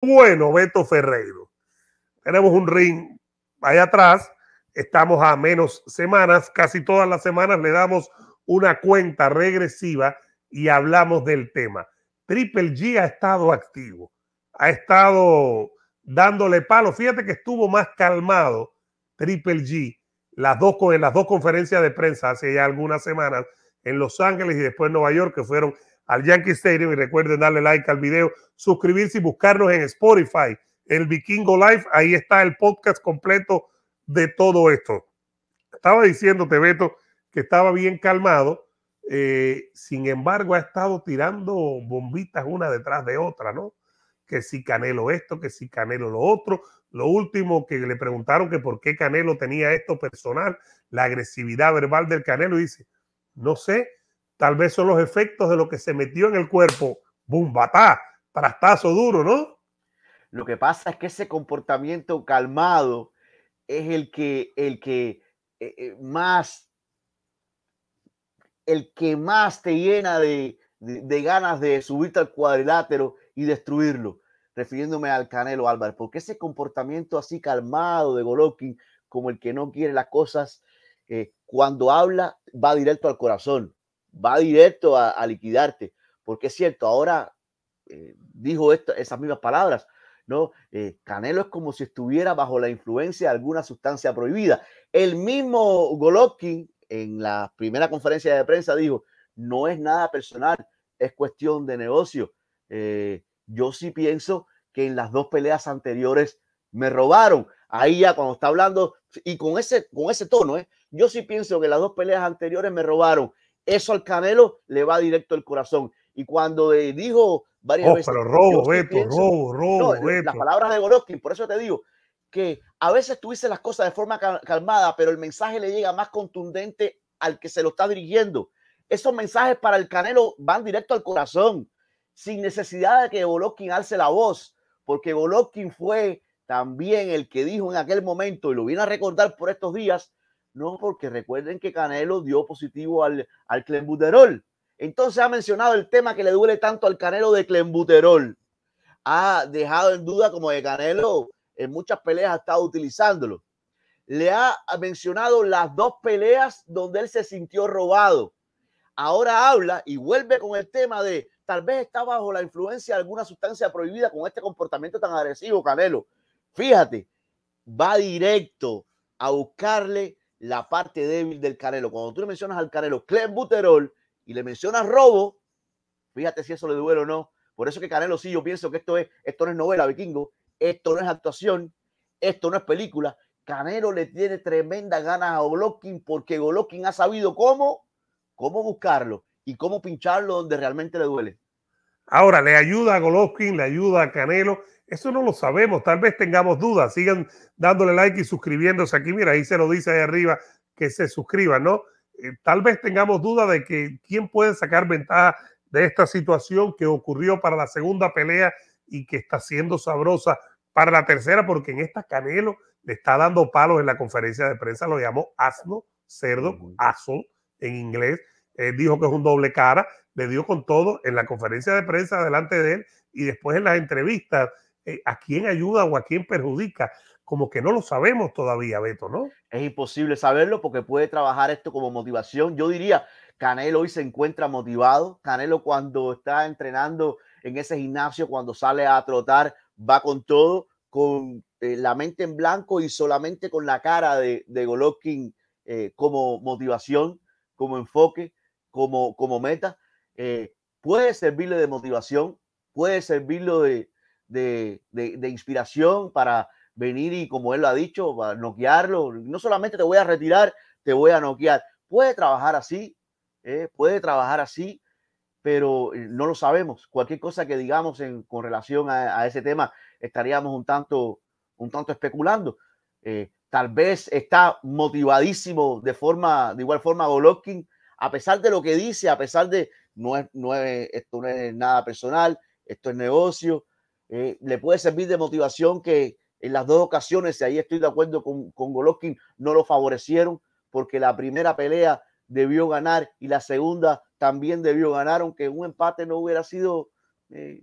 bueno Beto Ferreiro. Tenemos un ring allá atrás, estamos a menos semanas, casi todas las semanas le damos una cuenta regresiva y hablamos del tema. Triple G ha estado activo, ha estado dándole palo. Fíjate que estuvo más calmado Triple G las dos, en las dos conferencias de prensa hace ya algunas semanas en Los Ángeles y después en Nueva York, que fueron al Yankee Stadium. Y recuerden darle like al video, suscribirse y buscarnos en Spotify, el Vikingo Live. Ahí está el podcast completo de todo esto. Estaba diciendo Beto, que estaba bien calmado. Eh, sin embargo, ha estado tirando bombitas una detrás de otra, ¿no? Que si Canelo esto, que si Canelo lo otro. Lo último que le preguntaron que por qué Canelo tenía esto personal, la agresividad verbal del Canelo, dice, no sé, Tal vez son los efectos de lo que se metió en el cuerpo. ¡Bum! ¡Batá! Trastazo duro, ¿no? Lo que pasa es que ese comportamiento calmado es el que, el que eh, eh, más, el que más te llena de, ganas de subirte al cuadrilátero y destruirlo, refiriéndome al Canelo Álvarez, porque ese comportamiento así calmado de Golovkin, como el que no quiere las cosas, eh, cuando habla va directo al corazón va directo a, liquidarte. Porque es cierto, ahora eh, dijo estas esas mismas palabras, ¿no? Eh, Canelo es como si estuviera bajo la influencia de alguna sustancia prohibida. El mismo Golovkin en la primera conferencia de prensa dijo, no es nada personal, es cuestión de negocio. Eh, yo sí pienso que en las dos peleas anteriores me robaron. Ahí ya cuando está hablando y con ese, con ese tono, ¿eh? yo sí pienso que las dos peleas anteriores me robaron. Eso al Canelo le va directo al corazón. Y cuando dijo varias oh, veces. Pero robo, robo, robo, Las palabras de Golovkin, por eso te digo que a veces tú dices las cosas de forma calmada, pero el mensaje le llega más contundente al que se lo está dirigiendo. Esos mensajes para el Canelo van directo al corazón, sin necesidad de que Golovkin alce la voz, porque Golovkin fue también el que dijo en aquel momento, y lo viene a recordar por estos días, no, porque recuerden que Canelo dio positivo al, al clenbuterol. Entonces ha mencionado el tema que le duele tanto al Canelo de clenbuterol. Ha dejado en duda como de Canelo en muchas peleas ha estado utilizándolo. Le ha mencionado las dos peleas donde él se sintió robado. Ahora habla y vuelve con el tema de tal vez está bajo la influencia de alguna sustancia prohibida con este comportamiento tan agresivo, Canelo. Fíjate, va directo a buscarle la parte débil del Canelo. Cuando tú le mencionas al Canelo Clem Buterol y le mencionas robo, fíjate si eso le duele o no. Por eso que Canelo sí, yo pienso que esto es, esto no es novela, vikingo, esto no es actuación, esto no es película. Canelo le tiene tremendas ganas a Golovkin porque Golovkin ha sabido cómo, cómo buscarlo y cómo pincharlo donde realmente le duele. Ahora, le ayuda a Golovkin, le ayuda a Canelo eso no lo sabemos, tal vez tengamos dudas. Sigan dándole like y suscribiéndose aquí. Mira, ahí se lo dice ahí arriba que se suscriban, ¿no? Eh, tal vez tengamos duda de que quién puede sacar ventaja de esta situación que ocurrió para la segunda pelea y que está siendo sabrosa para la tercera, porque en esta Canelo le está dando palos en la conferencia de prensa, lo llamó asno, cerdo, aso en inglés, dijo que es un doble cara, le dio con todo en la conferencia de prensa delante de él y después en las entrevistas eh, a quién ayuda o a quién perjudica. Como que no lo sabemos todavía, Beto, ¿no? Es imposible saberlo porque puede trabajar esto como motivación. Yo diría, Canelo hoy se encuentra motivado. Canelo cuando está entrenando en ese gimnasio, cuando sale a trotar, va con todo, con eh, la mente en blanco y solamente con la cara de, de Golovkin eh, como motivación, como enfoque, como, como meta. puede servirle de motivación, puede servirlo de, de, inspiración para venir y, como él lo ha dicho, para noquearlo. No solamente te voy a retirar, te voy a noquear. Puede trabajar así, ¿eh? puede trabajar así, pero eh, no lo sabemos. Cualquier cosa que digamos en, con relación a, ese tema estaríamos un tanto, un tanto especulando. Eh, tal vez está motivadísimo de forma, de igual forma, Golovkin, a pesar de lo que dice, a pesar de no es, no esto no es nada personal, esto es negocio, eh, le puede servir de motivación que en las dos ocasiones, y ahí estoy de acuerdo con, con no lo favorecieron porque la primera pelea debió ganar y la segunda también debió ganar, aunque un empate no hubiera sido eh,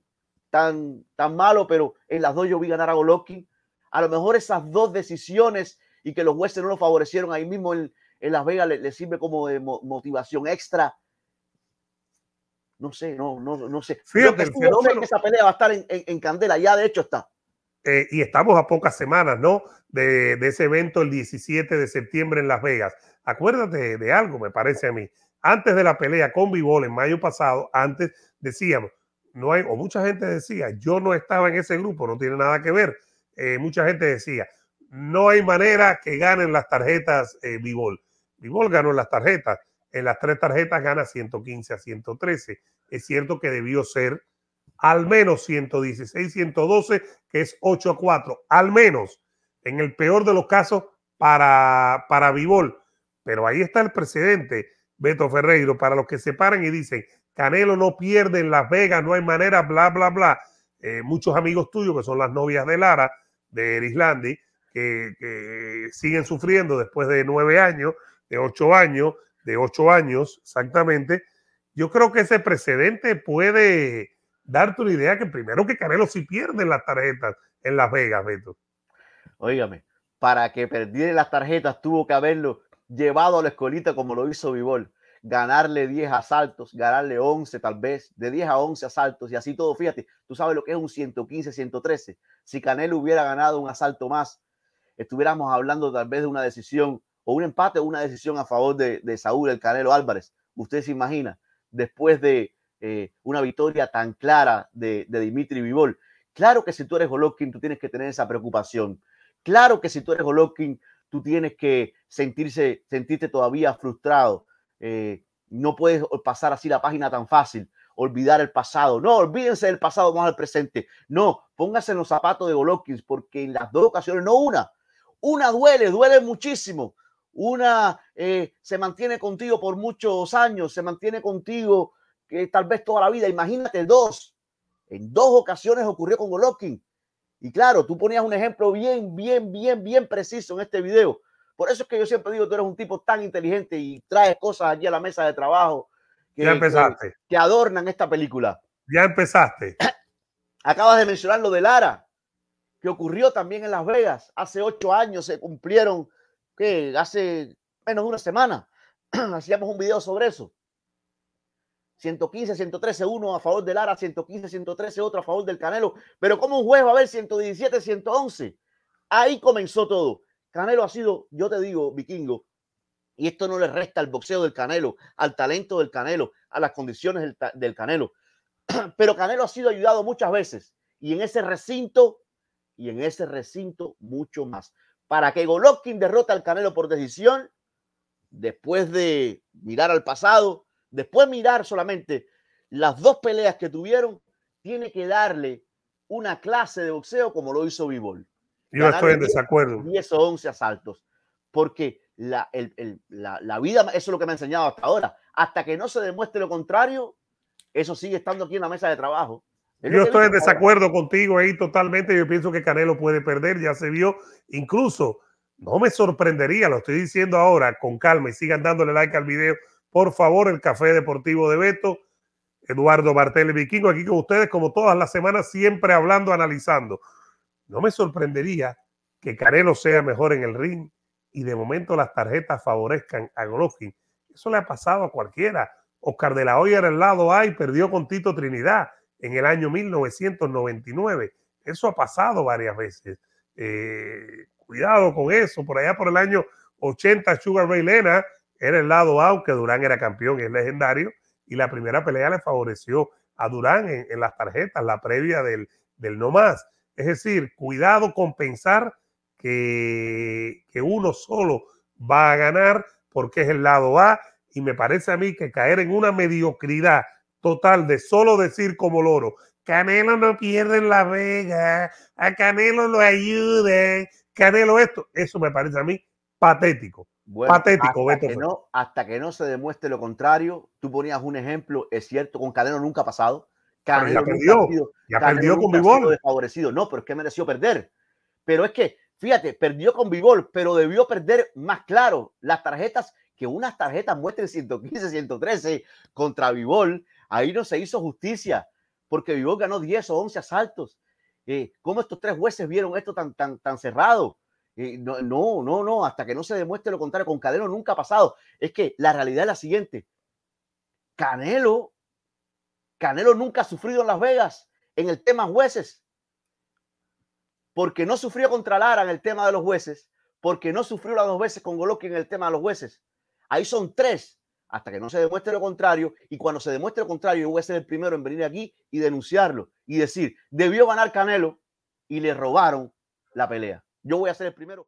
tan, tan malo, pero en las dos yo vi ganar a Golovkin. A lo mejor esas dos decisiones y que los jueces no lo favorecieron ahí mismo en, Las Vegas le, sirve como de motivación extra no sé, no, no, no sé. Fíjate, esa pelea va a estar en, Candela, ya de hecho está. Eh, y estamos a pocas semanas, ¿no? De, ese evento el 17 de septiembre en Las Vegas. Acuérdate de, algo, me parece a mí. Antes de la pelea con Bivol en mayo pasado, antes decíamos, no hay, o mucha gente decía, yo no estaba en ese grupo, no tiene nada que ver. Eh, mucha gente decía, no hay manera que ganen las tarjetas eh, Bivol. Bivol ganó las tarjetas en las tres tarjetas gana 115 a 113. Es cierto que debió ser al menos 116, 112, que es 8 a 4, al menos, en el peor de los casos, para, para Vivol. Pero ahí está el precedente, Beto Ferreiro, para los que se paran y dicen, Canelo no pierde en Las Vegas, no hay manera, bla, bla, bla. Eh, muchos amigos tuyos, que son las novias de Lara, de Erislandi, que siguen sufriendo después de nueve años, de ocho años, de ocho años exactamente, yo creo que ese precedente puede darte una idea que primero que Canelo si pierde las tarjetas en Las Vegas, Beto. Óigame, para que perdiera las tarjetas tuvo que haberlo llevado a la escolita como lo hizo Vivol ganarle 10 asaltos, ganarle 11 tal vez, de 10 a 11 asaltos y así todo. Fíjate, tú sabes lo que es un 115, 113. Si Canelo hubiera ganado un asalto más, estuviéramos hablando tal vez de una decisión o un empate o una decisión a favor de, Saúl, el Canelo Álvarez. Usted se imagina, después de eh, una victoria tan clara de, Dimitri Vivol. Claro que si tú eres Golovkin, tú tienes que tener esa preocupación. Claro que si tú eres Golovkin, tú tienes que sentirse, sentirte todavía frustrado. Eh, no puedes pasar así la página tan fácil, olvidar el pasado. No, olvídense del pasado, vamos al presente. No, póngase en los zapatos de Golovkin, porque en las dos ocasiones, no una, una duele, duele muchísimo. Una eh, se mantiene contigo por muchos años, se mantiene contigo que eh, tal vez toda la vida. Imagínate dos. En dos ocasiones ocurrió con Golovkin. Y claro, tú ponías un ejemplo bien, bien, bien, bien preciso en este video. Por eso es que yo siempre digo, tú eres un tipo tan inteligente y traes cosas allí a la mesa de trabajo que, ya empezaste. que, que adornan esta película. Ya empezaste. Acabas de mencionar lo de Lara, que ocurrió también en Las Vegas. Hace ocho años se cumplieron que hace menos de una semana hacíamos un video sobre eso. 115, 113, uno a favor del Lara, 115, 113, otro a favor del Canelo. Pero como un juez va a ver 117, 111? Ahí comenzó todo. Canelo ha sido, yo te digo, vikingo, y esto no le resta al boxeo del Canelo, al talento del Canelo, a las condiciones del, del Canelo. Pero Canelo ha sido ayudado muchas veces y en ese recinto, y en ese recinto mucho más para que Golovkin derrota al Canelo por decisión, después de mirar al pasado, después mirar solamente las dos peleas que tuvieron, tiene que darle una clase de boxeo como lo hizo Bivol. Yo estoy en desacuerdo. 10 o 11 asaltos, porque la, la vida, eso es lo que me ha enseñado hasta ahora, hasta que no se demuestre lo contrario, eso sigue estando aquí en la mesa de trabajo. Yo estoy en desacuerdo contigo ahí totalmente. Yo pienso que Canelo puede perder, ya se vio. Incluso no me sorprendería, lo estoy diciendo ahora con calma y sigan dándole like al video. Por favor, el Café Deportivo de Beto, Eduardo Bartel Vikingo, aquí con ustedes, como todas las semanas, siempre hablando, analizando. No me sorprendería que Canelo sea mejor en el ring y de momento las tarjetas favorezcan a Golovkin. Eso le ha pasado a cualquiera. Oscar de la Hoya era el lado A y perdió con Tito Trinidad en el año 1999. Eso ha pasado varias veces. Eh, cuidado con eso. Por allá por el año 80, Sugar Ray Lena era el lado A, aunque Durán era campeón, es legendario. Y la primera pelea le favoreció a Durán en, las tarjetas, la previa del, no más. Es decir, cuidado con pensar que, que uno solo va a ganar porque es el lado A. Y me parece a mí que caer en una mediocridad total de solo decir como loro, Canelo no pierde en la vega a Canelo lo ayuden, Canelo esto, eso me parece a mí patético. Bueno, patético, hasta que, no, hasta que no se demuestre lo contrario, tú ponías un ejemplo, es cierto, con Canelo nunca ha pasado. Canelo ha con Desfavorecido. No, pero es que mereció perder. Pero es que, fíjate, perdió con Vivol, pero debió perder más claro las tarjetas, que unas tarjetas muestren 115, 113 contra Vivol, Ahí no se hizo justicia, porque Vivó ganó 10 o 11 asaltos. Eh, ¿Cómo estos tres jueces vieron esto tan, tan, tan cerrado? Eh, no, no, no, hasta que no se demuestre lo contrario, con Canelo nunca ha pasado. Es que la realidad es la siguiente. Canelo, Canelo nunca ha sufrido en Las Vegas en el tema jueces, porque no sufrió contra Lara en el tema de los jueces, porque no sufrió las dos veces con Golovkin en el tema de los jueces. Ahí son tres hasta que no se demuestre lo contrario. Y cuando se demuestre lo contrario, yo voy a ser el primero en venir aquí y denunciarlo y decir, debió ganar Canelo y le robaron la pelea. Yo voy a ser el primero.